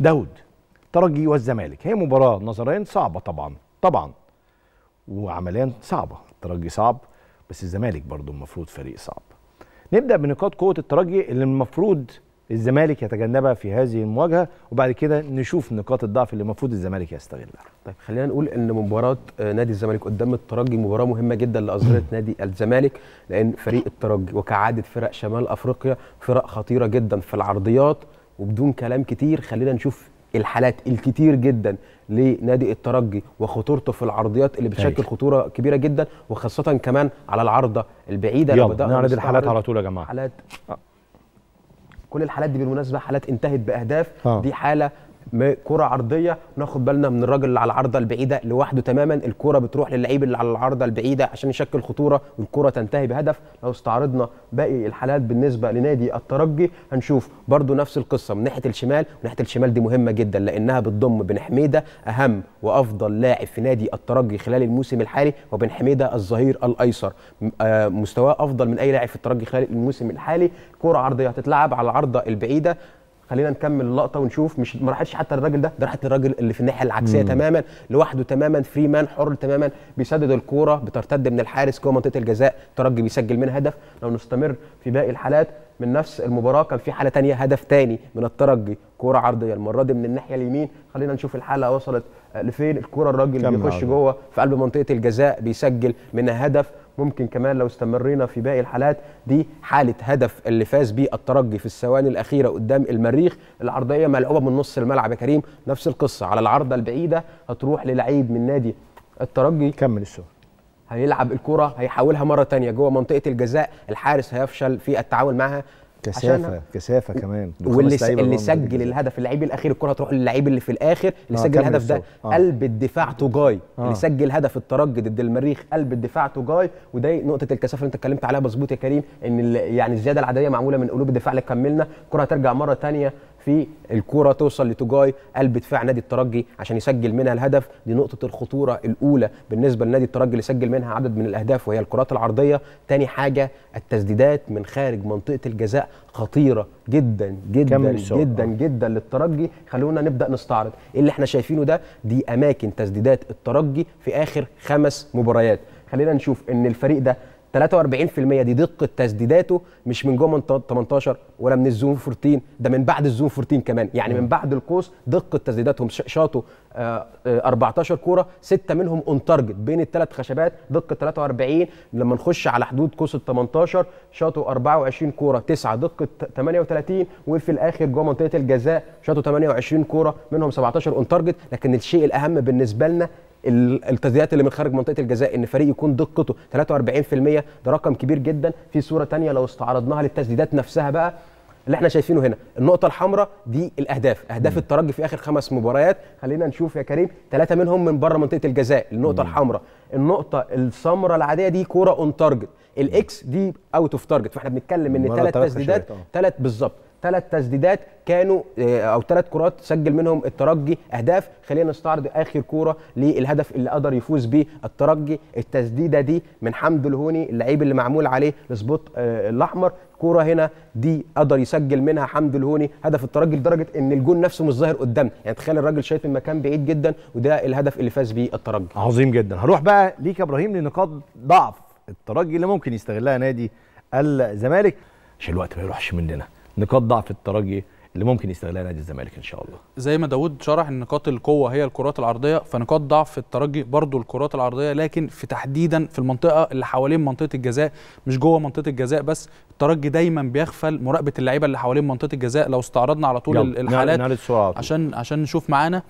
داود ترجي والزمالك هي مباراة نظريا صعبة طبعا طبعا وعمليا صعبة الترجي صعب بس الزمالك برضو المفروض فريق صعب نبدأ بنقاط قوة الترجي اللي المفروض الزمالك يتجنبها في هذه المواجهة وبعد كده نشوف نقاط الضعف اللي المفروض الزمالك يستغلها طيب خلينا نقول ان مباراة نادي الزمالك قدام الترجي مباراة مهمة جدا لأظهرة نادي الزمالك لأن فريق الترجي وكعادة فرق شمال أفريقيا فرق خطيرة جدا في العرضيات وبدون كلام كتير خلينا نشوف الحالات الكتير جدا لنادي الترجي وخطورته في العرضيات اللي بتشكل طيب. خطوره كبيره جدا وخاصه كمان على العارضه البعيده يلا نعرض الحالات على طول يا جماعه حالات آه. كل الحالات دي بالمناسبه حالات انتهت باهداف آه. دي حاله كره عرضيه ناخد بالنا من الراجل اللي على العارضه البعيده لوحده تماما الكره بتروح للعيب اللي على العارضه البعيده عشان يشكل خطوره والكره تنتهي بهدف لو استعرضنا باقي الحالات بالنسبه لنادي الترجي هنشوف برضو نفس القصه من ناحيه الشمال وناحيه الشمال دي مهمه جدا لانها بتضم بن حميده اهم وافضل لاعب في نادي الترجي خلال الموسم الحالي وبن حميده الظهير الايسر آه، مستواه افضل من اي لاعب في الترجي خلال الموسم الحالي كره عرضيه هتتلعب على العارضه البعيده خلينا نكمل اللقطه ونشوف مش ما راحتش حتى للراجل ده ده راحت للراجل اللي في الناحيه العكسيه مم. تماما لوحده تماما فري مان حر تماما بيسدد الكوره بترتد من الحارس جوه منطقه الجزاء ترجي بيسجل منها هدف لو نستمر في باقي الحالات من نفس المباراه كان في حاله ثانيه هدف ثاني من الترجي كوره عرضيه المره دي من الناحيه اليمين خلينا نشوف الحاله وصلت آه، لفين الكوره الراجل بيخش جوه في قلب منطقه الجزاء بيسجل منها هدف ممكن كمان لو استمرينا في باقي الحالات دي حاله هدف اللي فاز بيه الترجي في الثواني الاخيره قدام المريخ العرضيه ملعوبه من نص الملعب يا كريم نفس القصه على العرضه البعيده هتروح للعيب من نادي الترجي كمل الشغل هيلعب الكره هيحاولها مره تانية جوه منطقه الجزاء الحارس هيفشل في التعامل معها كثافه كثافه كمان واللي اللي سجل الهدف اللعيب الاخير الكره هتروح للعيب اللي في الاخر اللي آه سجل الهدف ده آه. قلب الدفاع توجاي آه. اللي سجل هدف الترجي ضد المريخ قلب الدفاع توجاي وده نقطه الكثافه اللي انت اتكلمت عليها مظبوط يا كريم ان يعني الزياده العدديه معموله من قلوب الدفاع اللي كملنا الكره هترجع مره ثانيه في الكوره توصل لتجاي قلب دفاع نادي الترجي عشان يسجل منها الهدف دي نقطه الخطوره الاولى بالنسبه لنادي الترجي اللي سجل منها عدد من الاهداف وهي الكرات العرضيه تاني حاجه التسديدات من خارج منطقه الجزاء خطيره جدا جدا جدا آه. جدا للترجي خلونا نبدا نستعرض إيه اللي احنا شايفينه ده دي اماكن تسديدات الترجي في اخر خمس مباريات خلينا نشوف ان الفريق ده 43% دي دقه تسديداته مش من جوه منطقه 18 ولا من الزون 14 ده من بعد الزون 14 كمان يعني من بعد القوس دقه تسديداتهم شاطوا 14 آه، آه، كوره سته منهم اون تارجت بين الثلاث خشبات دقه 43 لما نخش على حدود قوس ال 18 شاطوا 24 كوره 9 دقه 38 وفي الاخر جوه منطقه الجزاء شاطوا 28 كوره منهم 17 اون تارجت لكن الشيء الاهم بالنسبه لنا التسديدات اللي من خارج منطقه الجزاء ان فريق يكون دقته 43% ده رقم كبير جدا في صوره ثانيه لو استعرضناها للتسديدات نفسها بقى اللي احنا شايفينه هنا النقطه الحمراء دي الاهداف اهداف مم. الترجي في اخر خمس مباريات خلينا نشوف يا كريم ثلاثه منهم من بره منطقه الجزاء النقطه الحمراء النقطه السمراء العاديه دي كوره اون تارجت الاكس دي اوت اوف تارجت فاحنا بنتكلم ان ثلاث تسديدات ثلاث بالظبط ثلاث تسديدات كانوا آه، او ثلاث كرات سجل منهم الترجي اهداف خلينا نستعرض اخر كوره للهدف اللي قدر يفوز بيه الترجي التسديده دي من حمد الهوني اللعيب اللي معمول عليه السبوت آه، الاحمر كوره هنا دي قدر يسجل منها حمد الهوني هدف الترجي لدرجه ان الجون نفسه مش ظاهر قدام يعني تخيل الراجل شايف المكان بعيد جدا وده الهدف اللي فاز بيه الترجي عظيم جدا هروح بقى ليك يا ابراهيم لنقاط ضعف الترجي اللي ممكن يستغلها نادي الزمالك عشان الوقت ما يروحش مننا نقاط ضعف الترجي اللي ممكن يستغلها نادي الزمالك ان شاء الله زي ما داود شرح ان نقاط القوه هي الكرات العرضيه فنقاط ضعف الترجي برضو الكرات العرضيه لكن في تحديدا في المنطقه اللي حوالين منطقه الجزاء مش جوه منطقه الجزاء بس الترجي دايما بيغفل مراقبه اللعيبه اللي حوالين منطقه الجزاء لو استعرضنا على طول الحالات عشان عشان نشوف معانا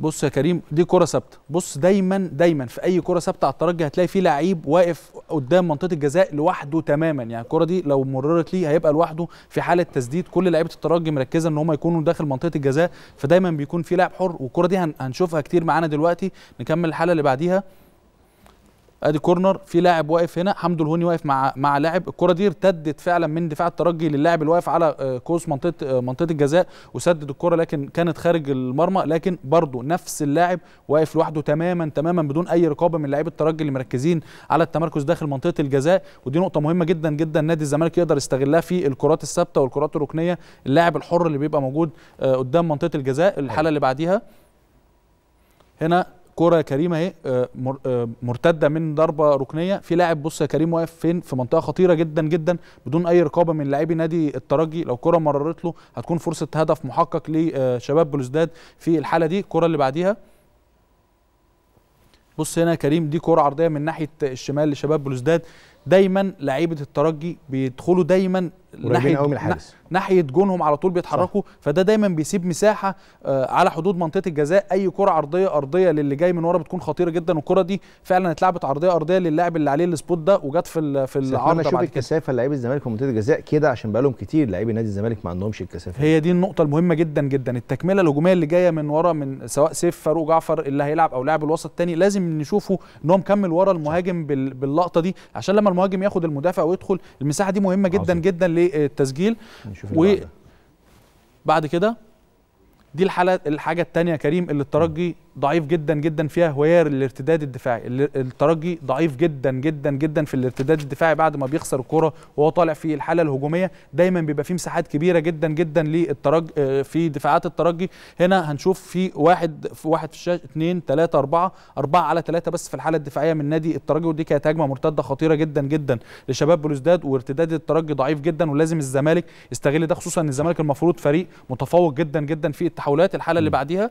بص يا كريم دي كره ثابته بص دايما دايما في اي كره ثابته على الترجي هتلاقي في لعيب واقف قدام منطقه الجزاء لوحده تماما يعني الكره دي لو مررت ليه هيبقى لوحده في حاله تسديد كل لعيبه الترجي مركزه ان هم يكونوا داخل منطقه الجزاء فدايما بيكون في لاعب حر والكره دي هنشوفها كتير معانا دلوقتي نكمل الحلقه اللي بعديها ادي كورنر في لاعب واقف هنا حمدو الهوني واقف مع مع لاعب الكره دي ارتدت فعلا من دفاع الترجي للاعب اللي واقف على آه، قوس منطقه آه، منطقه الجزاء وسدد الكره لكن كانت خارج المرمى لكن برضه نفس اللاعب واقف لوحده تماما تماما بدون اي رقابه من لاعيبه الترجي اللي مركزين على التمركز داخل منطقه الجزاء ودي نقطه مهمه جدا جدا نادي الزمالك يقدر يستغلها في الكرات الثابته والكرات الركنيه اللاعب الحر اللي بيبقى موجود آه، قدام منطقه الجزاء الحاله اللي بعديها هنا كرة كريم إيه، اهي آه، مرتدة من ضربة ركنية في لاعب بص يا كريم واقف فين في منطقة خطيرة جدا جدا بدون أي رقابة من لاعبي نادي الترجي لو كرة مررت له هتكون فرصة هدف محقق لشباب آه، بلوزداد في الحالة دي الكرة اللي بعديها بص هنا يا كريم دي كرة عرضية من ناحية الشمال لشباب بلوزداد دايما لعيبة الترجي بيدخلوا دايما ناحيه قوي من الحارس ناحيه جونهم على طول بيتحركوا صح. فده دايما بيسيب مساحه آه، على حدود منطقه الجزاء اي كره عرضيه ارضيه للي جاي من ورا بتكون خطيره جدا والكره دي فعلا اتلعبت عرضيه ارضيه للاعب اللي عليه السبوت ده وجت في في العرض بعد كده الكثافه لعيب الزمالك في منطقه الجزاء كده عشان بقالهم كتير لعيبه نادي الزمالك ما عندهمش الكثافه هي دي النقطه المهمه جدا جدا التكمله الهجوميه اللي جايه من ورا من سواء سيف فاروق جعفر اللي هيلعب او لاعب الوسط الثاني لازم نشوفه ان هو مكمل ورا المهاجم باللقطه دي عشان لما المهاجم ياخد المدافع ويدخل المساحه دي مهمه جدا عظيم. جدا للتسجيل و بعد كده دي الحاله الحاجه الثانيه كريم اللي الترجي ضعيف جدا جدا فيها وهي الارتداد الدفاعي الترجي ضعيف جدا جدا جدا في الارتداد الدفاعي بعد ما بيخسر الكرة وهو طالع في الحالة الهجومية دايما بيبقى فيه مساحات كبيرة جدا جدا للترجي آه، في دفاعات الترجي هنا هنشوف في واحد في واحد في الشاشة اثنين ثلاثة أربعة أربعة على ثلاثة بس في الحالة الدفاعية من نادي الترجي ودي كانت هجمة مرتدة خطيرة جدا جدا لشباب بلوزداد وارتداد الترجي ضعيف جدا ولازم الزمالك يستغل ده خصوصا ان الزمالك المفروض فريق متفوق جدا جدا في التحولات الحالة اللي بعديها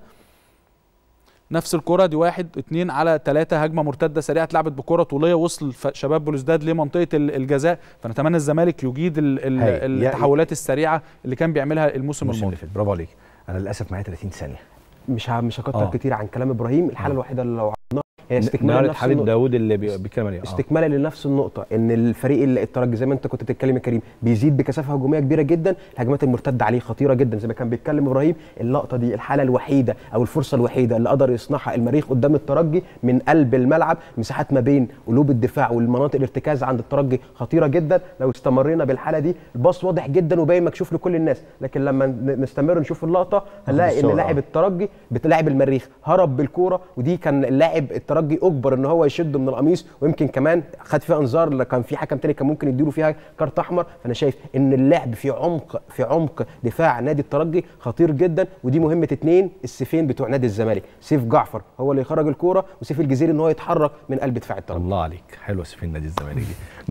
نفس الكره دي واحد اتنين على ثلاثة هجمه مرتده سريعه اتلعبت بكره طوليه وصل شباب بلوزداد لمنطقه الجزاء فنتمنى الزمالك يجيد التحولات السريعه اللي كان بيعملها الموسم الماضي برافو عليك انا للاسف معايا 30 ثانيه مش مش هكتر آه. كتير عن كلام ابراهيم الحاله آه. الوحيده اللي لو هي استكمالا حبيب داوود اللي بيتكلم عليها آه. استكمالا لنفس النقطه ان الفريق اللي الترجي زي ما انت كنت بتتكلم يا كريم بيزيد بكثافه هجوميه كبيره جدا الهجمات المرتده عليه خطيره جدا زي ما كان بيتكلم ابراهيم اللقطه دي الحاله الوحيده او الفرصه الوحيده اللي قدر يصنعها المريخ قدام الترجي من قلب الملعب مساحات ما بين قلوب الدفاع والمناطق الارتكاز عند الترجي خطيره جدا لو استمرينا بالحاله دي الباص واضح جدا وباين مكشوف لكل الناس لكن لما نستمر نشوف اللقطه آه، هنلاقي ان لاعب الترجي بتلاعب المريخ هرب بالكوره ودي كان اللاعب الترجي الترجي اجبر ان هو يشده من القميص ويمكن كمان خد فيها انذار كان في حكم تاني كان ممكن يديله فيها كارت احمر فانا شايف ان اللعب في عمق في عمق دفاع نادي الترجي خطير جدا ودي مهمه اثنين السيفين بتوع نادي الزمالك سيف جعفر هو اللي يخرج الكوره وسيف الجزيري ان هو يتحرك من قلب دفاع الترجي الله عليك حلوه سيفين نادي الزمالك